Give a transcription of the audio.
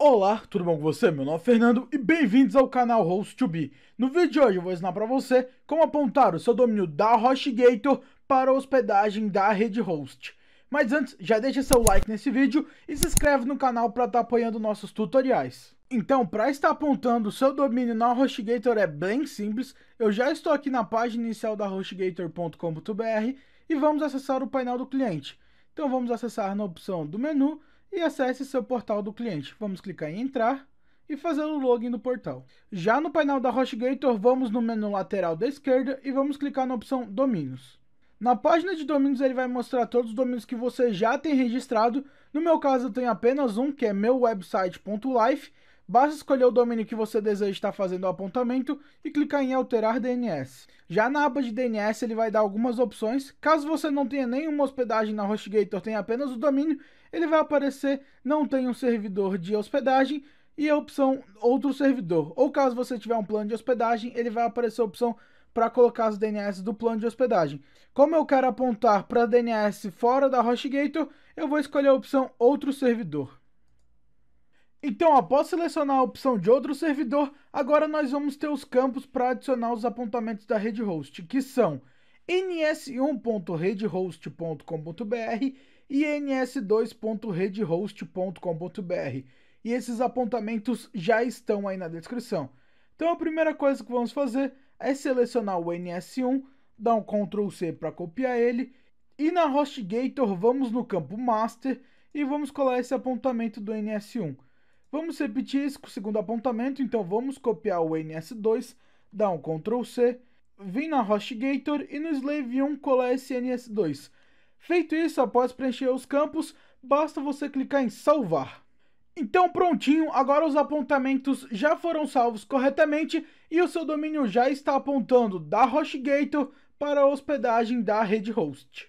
Olá, tudo bom com você? Meu nome é Fernando e bem-vindos ao canal Host2B. No vídeo de hoje eu vou ensinar para você como apontar o seu domínio da HostGator para a hospedagem da rede host. Mas antes, já deixa seu like nesse vídeo e se inscreve no canal para estar tá apoiando nossos tutoriais. Então, para estar apontando o seu domínio na HostGator é bem simples, eu já estou aqui na página inicial da HostGator.com.br e vamos acessar o painel do cliente. Então vamos acessar na opção do menu e acesse seu portal do cliente. Vamos clicar em entrar e fazer o login do portal. Já no painel da HostGator, vamos no menu lateral da esquerda e vamos clicar na opção domínios. Na página de domínios ele vai mostrar todos os domínios que você já tem registrado. No meu caso eu tenho apenas um, que é meu website.life, Basta escolher o domínio que você deseja estar fazendo o apontamento e clicar em alterar DNS. Já na aba de DNS ele vai dar algumas opções, caso você não tenha nenhuma hospedagem na HostGator, tenha apenas o domínio, ele vai aparecer não tem um servidor de hospedagem e a opção outro servidor. Ou caso você tiver um plano de hospedagem, ele vai aparecer a opção para colocar os DNS do plano de hospedagem. Como eu quero apontar para DNS fora da HostGator, eu vou escolher a opção outro servidor. Então, após selecionar a opção de outro servidor, agora nós vamos ter os campos para adicionar os apontamentos da rede host, que são ns1.redhost.com.br e ns2.redhost.com.br. E esses apontamentos já estão aí na descrição. Então a primeira coisa que vamos fazer é selecionar o NS1, dar um Ctrl C para copiar ele, e na HostGator vamos no campo Master e vamos colar esse apontamento do NS1. Vamos repetir isso com o segundo apontamento, então vamos copiar o NS2, dar um Ctrl C, vir na HostGator e no Slave 1 colar esse NS2. Feito isso, após preencher os campos, basta você clicar em salvar. Então prontinho, agora os apontamentos já foram salvos corretamente e o seu domínio já está apontando da HostGator para a hospedagem da rede host.